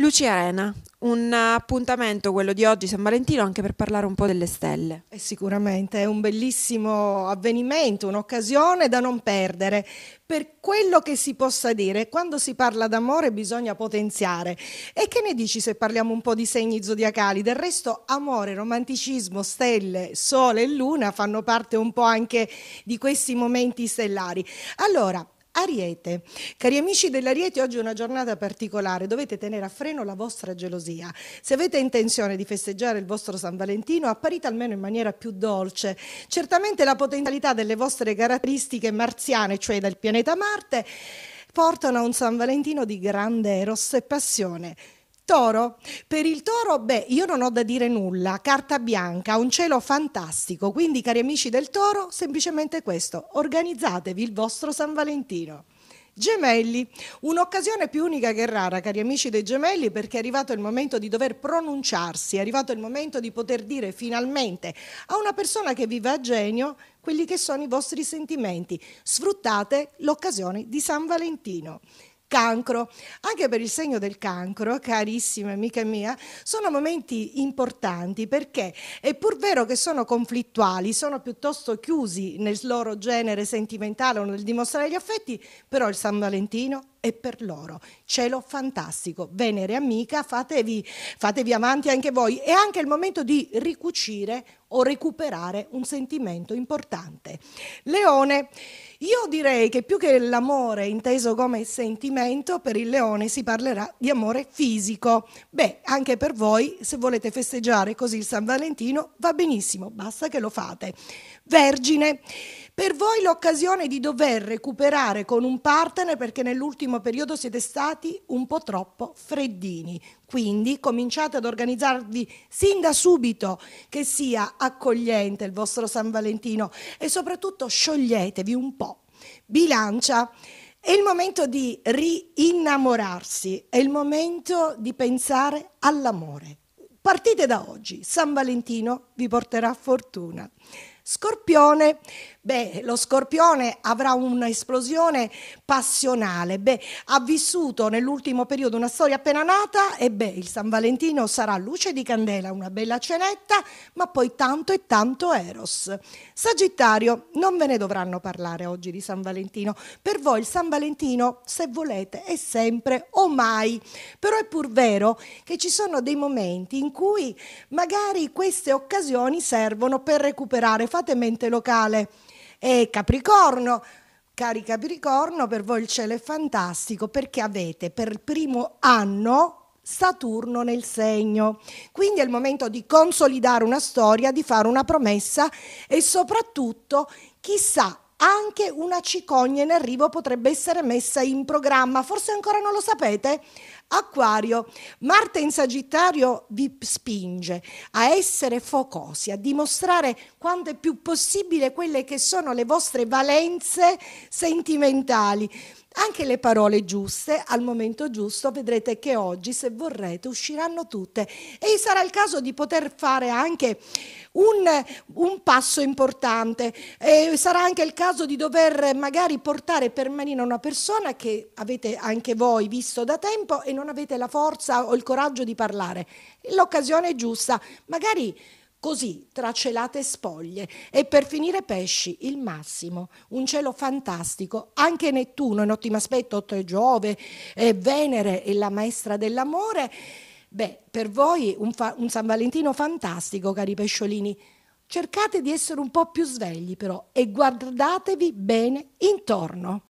Lucia Arena, un appuntamento, quello di oggi, San Valentino, anche per parlare un po' delle stelle. E eh, sicuramente è un bellissimo avvenimento, un'occasione da non perdere. Per quello che si possa dire, quando si parla d'amore bisogna potenziare. E che ne dici se parliamo un po' di segni zodiacali? Del resto, amore, romanticismo, stelle, sole e luna fanno parte un po' anche di questi momenti stellari. Allora, Ariete. Cari amici dell'Ariete, oggi è una giornata particolare, dovete tenere a freno la vostra gelosia. Se avete intenzione di festeggiare il vostro San Valentino, apparite almeno in maniera più dolce. Certamente la potenzialità delle vostre caratteristiche marziane, cioè del pianeta Marte, portano a un San Valentino di grande eros e passione. Toro. Per il toro, beh, io non ho da dire nulla, carta bianca, un cielo fantastico, quindi cari amici del toro, semplicemente questo, organizzatevi il vostro San Valentino. Gemelli, un'occasione più unica che rara, cari amici dei gemelli, perché è arrivato il momento di dover pronunciarsi, è arrivato il momento di poter dire finalmente a una persona che vive a genio quelli che sono i vostri sentimenti. Sfruttate l'occasione di San Valentino cancro. Anche per il segno del cancro, carissima amica mia, sono momenti importanti perché è pur vero che sono conflittuali, sono piuttosto chiusi nel loro genere sentimentale o nel dimostrare gli affetti, però il San Valentino e per loro. Cielo fantastico, Venere amica, fatevi, fatevi avanti anche voi. È anche il momento di ricucire o recuperare un sentimento importante. Leone, io direi che più che l'amore inteso come sentimento, per il leone si parlerà di amore fisico. Beh, anche per voi, se volete festeggiare così il San Valentino, va benissimo, basta che lo fate. Vergine, per voi l'occasione di dover recuperare con un partner perché nell'ultimo periodo siete stati un po' troppo freddini. Quindi cominciate ad organizzarvi sin da subito che sia accogliente il vostro San Valentino e soprattutto scioglietevi un po'. Bilancia. È il momento di rinnamorarsi, è il momento di pensare all'amore. Partite da oggi, San Valentino vi porterà fortuna. Scorpione, beh, lo scorpione avrà un'esplosione passionale, beh, ha vissuto nell'ultimo periodo una storia appena nata e beh, il San Valentino sarà luce di candela, una bella cenetta, ma poi tanto e tanto eros. Sagittario, non ve ne dovranno parlare oggi di San Valentino, per voi il San Valentino, se volete, è sempre o mai, però è pur vero che ci sono dei momenti in cui magari queste occasioni servono per recuperare operare, fate mente locale. E Capricorno, cari Capricorno, per voi il cielo è fantastico perché avete per il primo anno Saturno nel segno. Quindi è il momento di consolidare una storia, di fare una promessa e soprattutto, chissà, anche una cicogna in arrivo potrebbe essere messa in programma. Forse ancora non lo sapete? Acquario, Marte in Sagittario vi spinge a essere focosi, a dimostrare quanto è più possibile quelle che sono le vostre valenze sentimentali. Anche le parole giuste al momento giusto vedrete che oggi, se vorrete, usciranno tutte e sarà il caso di poter fare anche un, un passo importante. E sarà anche il caso di dover magari portare per manina una persona che avete anche voi visto da tempo e non non avete la forza o il coraggio di parlare. L'occasione è giusta, magari così tracelate spoglie e per finire pesci il massimo, un cielo fantastico, anche Nettuno in ottimo aspetto, Otto e Giove, e eh, Venere e la maestra dell'amore. Beh, per voi un, fa- un San Valentino fantastico, cari pesciolini. Cercate di essere un po' più svegli però e guardatevi bene intorno.